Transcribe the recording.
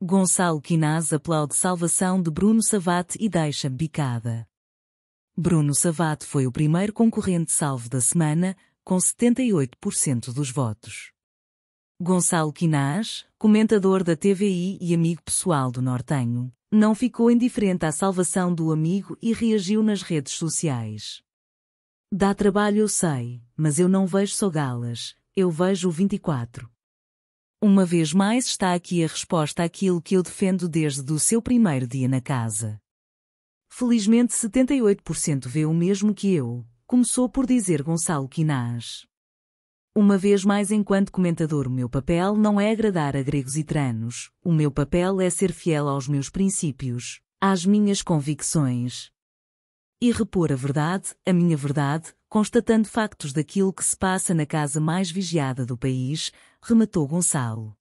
Gonçalo Quinaz aplaude salvação de Bruno Savate e deixa bicada. Bruno Savate foi o primeiro concorrente salvo da semana, com 78% dos votos. Gonçalo Quinaz, comentador da TVI e amigo pessoal do Nortenho, não ficou indiferente à salvação do amigo e reagiu nas redes sociais. Dá trabalho, eu sei, mas eu não vejo só galas, eu vejo o 24. Uma vez mais está aqui a resposta àquilo que eu defendo desde o seu primeiro dia na casa. Felizmente 78% vê o mesmo que eu, começou por dizer Gonçalo Quinás. Uma vez mais, enquanto comentador, o meu papel não é agradar a gregos e tranos, o meu papel é ser fiel aos meus princípios, às minhas convicções, e repor a verdade, a minha verdade, constatando factos daquilo que se passa na casa mais vigiada do país, rematou Gonçalo.